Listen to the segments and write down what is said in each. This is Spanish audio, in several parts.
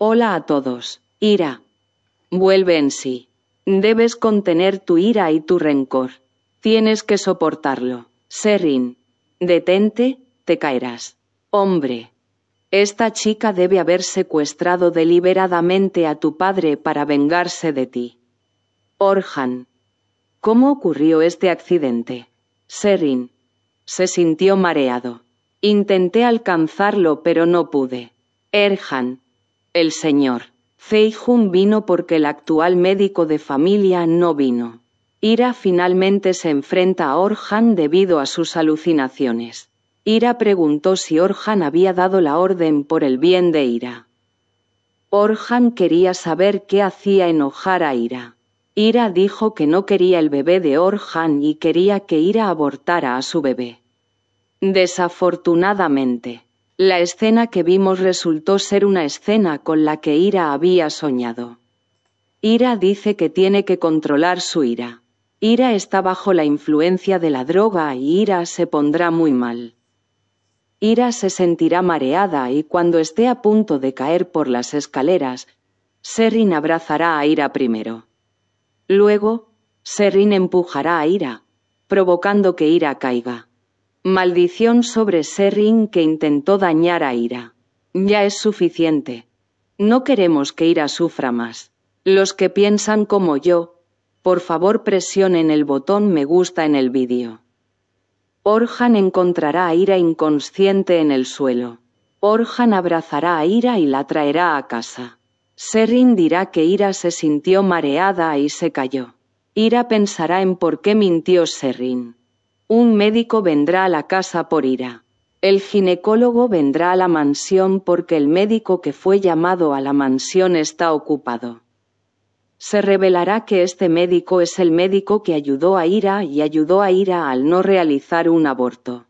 Hola a todos. Ira. Vuelve en sí. Debes contener tu ira y tu rencor. Tienes que soportarlo. Serin, Detente, te caerás. Hombre. Esta chica debe haber secuestrado deliberadamente a tu padre para vengarse de ti. Orhan. ¿Cómo ocurrió este accidente? Serin. Se sintió mareado. Intenté alcanzarlo pero no pude. Erhan. El señor Jun vino porque el actual médico de familia no vino. Ira finalmente se enfrenta a Orhan debido a sus alucinaciones. Ira preguntó si Orhan había dado la orden por el bien de Ira. Orhan quería saber qué hacía enojar a Ira. Ira dijo que no quería el bebé de Orhan y quería que Ira abortara a su bebé. Desafortunadamente, la escena que vimos resultó ser una escena con la que Ira había soñado. Ira dice que tiene que controlar su ira. Ira está bajo la influencia de la droga y Ira se pondrá muy mal. Ira se sentirá mareada y cuando esté a punto de caer por las escaleras, Serrin abrazará a Ira primero. Luego, Serrin empujará a Ira, provocando que Ira caiga. Maldición sobre Serrin que intentó dañar a Ira. Ya es suficiente. No queremos que Ira sufra más. Los que piensan como yo, por favor presionen el botón me gusta en el vídeo. Orhan encontrará a Ira inconsciente en el suelo. Orhan abrazará a Ira y la traerá a casa. Serrin dirá que Ira se sintió mareada y se cayó. Ira pensará en por qué mintió Serrin. Un médico vendrá a la casa por ira. El ginecólogo vendrá a la mansión porque el médico que fue llamado a la mansión está ocupado. Se revelará que este médico es el médico que ayudó a Ira y ayudó a Ira al no realizar un aborto.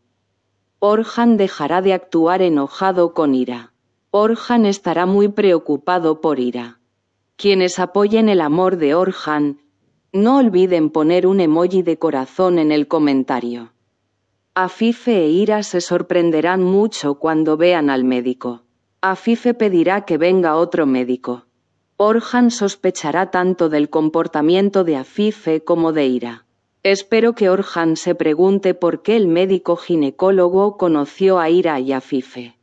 Orhan dejará de actuar enojado con Ira. Orhan estará muy preocupado por Ira. Quienes apoyen el amor de Orhan, no olviden poner un emoji de corazón en el comentario. Afife e Ira se sorprenderán mucho cuando vean al médico. Afife pedirá que venga otro médico. Orhan sospechará tanto del comportamiento de Afife como de Ira. Espero que Orhan se pregunte por qué el médico ginecólogo conoció a Ira y Afife.